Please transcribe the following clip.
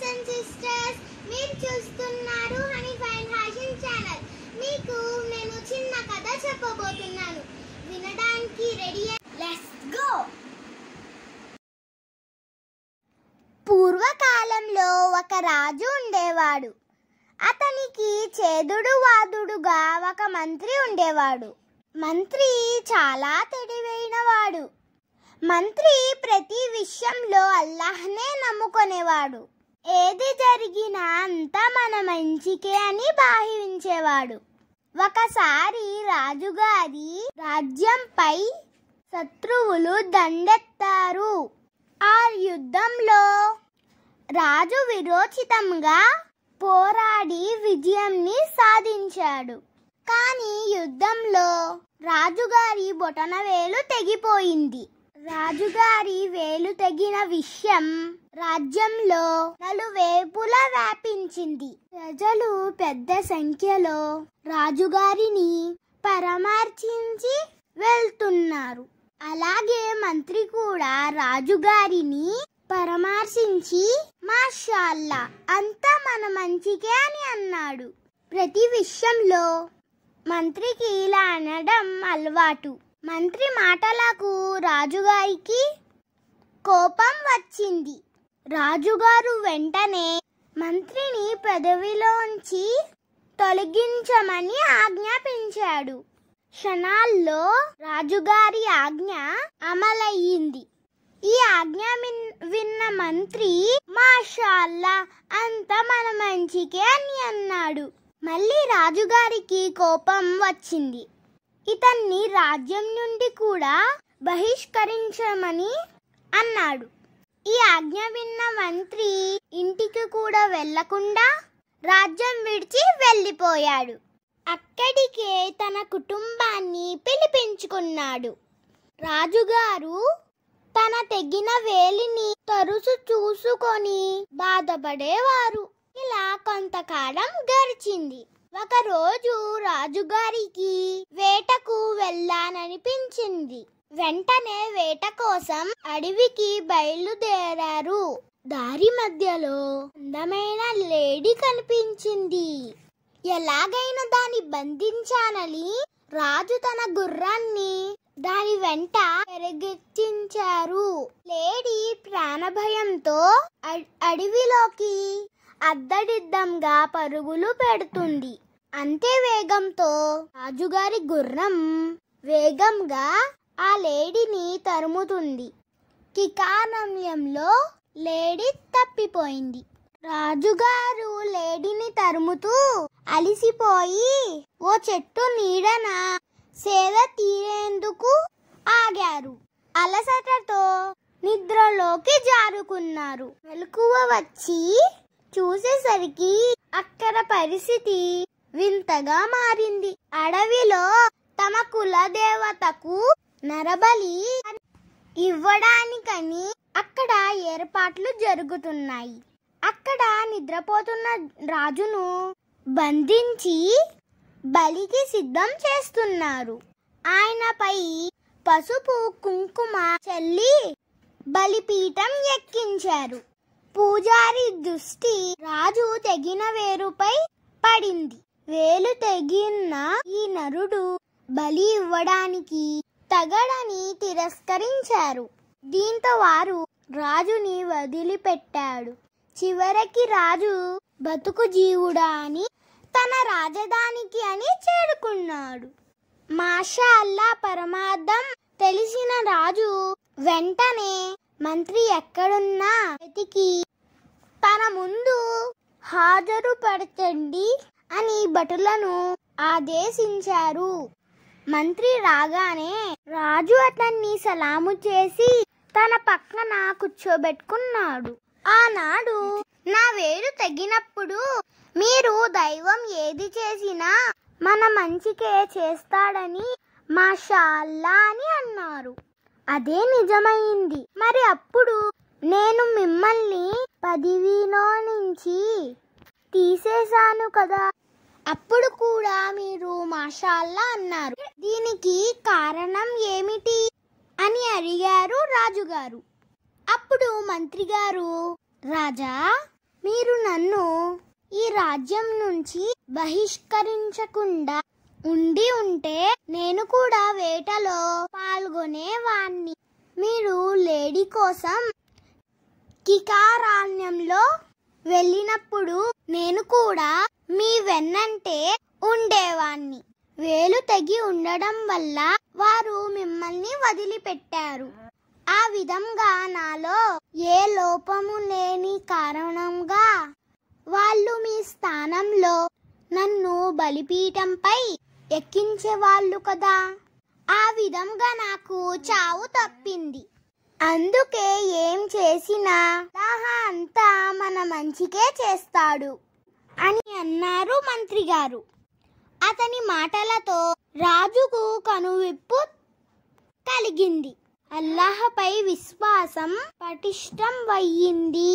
brothers and sisters మీరు చూస్తున్నారు honey fine fashion channel మీకు నేను చిన్న కథ చెప్పబోతున్నాను వినడానికి రెడీ లెస్ గో పూర్వకాలంలో ఒక రాజు ఉండేవాడు అతనికి చేదుడు వాదుడుగా ఒక మంత్రి ఉండేవాడు మంత్రి చాలా తెలివైనవాడు మంత్రి ప్రతి విషయంలో అల్లాహ్నే నమ్ముకునేవాడు ఏది జరిగినా అంతా మన మంచికే అని భావించేవాడు ఒకసారి రాజుగారి రాజ్యంపై శత్రువులు దండెత్తారు ఆ యుద్ధంలో రాజు విరోచితంగా పోరాడి విజయంని సాధించాడు కానీ యుద్ధంలో రాజుగారి బొటనవేలు తెగిపోయింది రాజుగారి వేలు తగిన విషయం రాజ్యంలో నలువేపులా వ్యాపించింది ప్రజలు పెద్ద సంఖ్యలో రాజుగారిని పరామర్శించి వెళ్తున్నారు అలాగే మంత్రి కూడా రాజుగారిని పరామర్శించి మాషాల్లా అంతా మన మంచికే అని అన్నాడు ప్రతి విషయంలో మంత్రికి ఇలా అనడం అలవాటు మంత్రి మాటలకు రాజుగారికి కోపం వచ్చింది రాజుగారు వెంటనే మంత్రిని పదవిలోంచి తొలగించమని ఆజ్ఞాపించాడు క్షణాల్లో రాజుగారి ఆజ్ఞ అమలయ్యింది ఈ ఆజ్ఞ విన్న మంత్రి మాషాల్లా అంత మన మంచికే అని అన్నాడు మళ్ళీ రాజుగారికి కోపం వచ్చింది ఇతన్ని రాజ్యం నుండి కూడా బహిష్కరించమని అన్నాడు ఈ ఆజ్ఞ విన్న మంత్రి ఇంటికి కూడా వెళ్లకుండా రాజ్యం విడిచి వెళ్ళిపోయాడు అక్కడికే తన కుటుంబాన్ని పిలిపించుకున్నాడు రాజుగారు తన తెగిన వేలిని తరుసు చూసుకొని బాధపడేవారు ఇలా కొంతకాలం గడిచింది ఒకరోజు రాజుగారికి వేటకు వెళ్ళాననిపించింది వెంటనే వేట కోసం అడవికి బయలుదేరారు దారి మధ్యలో అందమైన లేడీ కనిపించింది ఎలాగైనా దాన్ని బంధించానని రాజు తన గుర్రాన్ని దాని వెంట పెరిగెత్తించారు లేడీ ప్రాణభయంతో అడవిలోకి అద్దడిద్దంగా పరుగులు పెడుతుంది అంతే వేగంతో రాజుగారి గుర్రం వేగంగా ఆ లేడీని తరుముతుంది కికానమ్యంలో లేడీ తప్పిపోయింది రాజుగారు లేడీని తరుముతూ అలిసిపోయి ఓ చెట్టు నీడన సేద తీరేందుకు ఆగారు అలసటతో నిద్రలోకి జారుకున్నారు మెలకువ వచ్చి చూసేసరికి అక్కడ పరిస్థితి వింతగా మారింది అడవిలో తమ కులదేవతకు నరబలి ఇవ్వడానికని అక్కడ ఏర్పాట్లు జరుగుతున్నాయి అక్కడ నిద్రపోతున్న రాజును బంధించి బలికి సిద్ధం చేస్తున్నారు ఆయనపై పసుపు కుంకుమ చల్లి బలిపీఠం ఎక్కించారు పూజారి దృష్టి రాజు తెగిన వేరుపై పడింది వేలు తెగిన ఈ నరుడు బలి ఇవ్వడానికి తగడని తిరస్కరించారు దీంతో వారు రాజుని వదిలిపెట్టాడు చివరికి రాజు బతుకు జీవుడా అని తన రాజధానికి అని చేరుకున్నాడు మాషా అల్లా పరమార్థం తెలిసిన రాజు వెంటనే మంత్రి ఎక్కడున్నా వెతికి తన ముందు హాజరుపరచండి అని భటులను ఆదేశించారు మంత్రి రాగానే రాజు అతన్ని సలాము చేసి తన పక్కన కూర్చోబెట్టుకున్నాడు ఆనాడు నా వేలు తగినప్పుడు మీరు దైవం ఏది చేసినా మన మంచికే చేస్తాడని మా షాల్లా అని అన్నారు అదే నిజమైంది మరి అప్పుడు నే పదివిలో నుంచి తీసేశాను కదా అప్పుడు కూడా మీరు మాషాల్లా అన్నారు దీనికి కారణం ఏమిటి అని అడిగారు రాజుగారు అప్పుడు మంత్రి గారు రాజా మీరు నన్ను ఈ రాజ్యం నుంచి బహిష్కరించకుండా ఉండి ఉంటే నేను కూడా వేటలో పాల్గొనేవాణ్ణి మీరు లేడీ కోసం కికారాణ్యంలో వెళ్ళినప్పుడు నేను కూడా మీ వెన్నంటే ఉండేవాణ్ణి వేలు తెగి ఉండడం వల్ల వారు మిమ్మల్ని వదిలిపెట్టారు ఆ విధంగా నాలో ఏ లోపము లేని కారణంగా వాళ్ళు మీ స్థానంలో నన్ను బలిపీఠంపై ఎక్కించేవాళ్ళు కదా ఆ విధంగా నాకు చావు తప్పింది అందుకే ఏం చేసినా లాహా అంతా మన మంచికే చేస్తాడు అని అన్నారు మంత్రి గారు అతని మాటలతో రాజుకు కనువిప్పు కలిగింది అల్లాహపై విశ్వాసం పటిష్టం అయ్యింది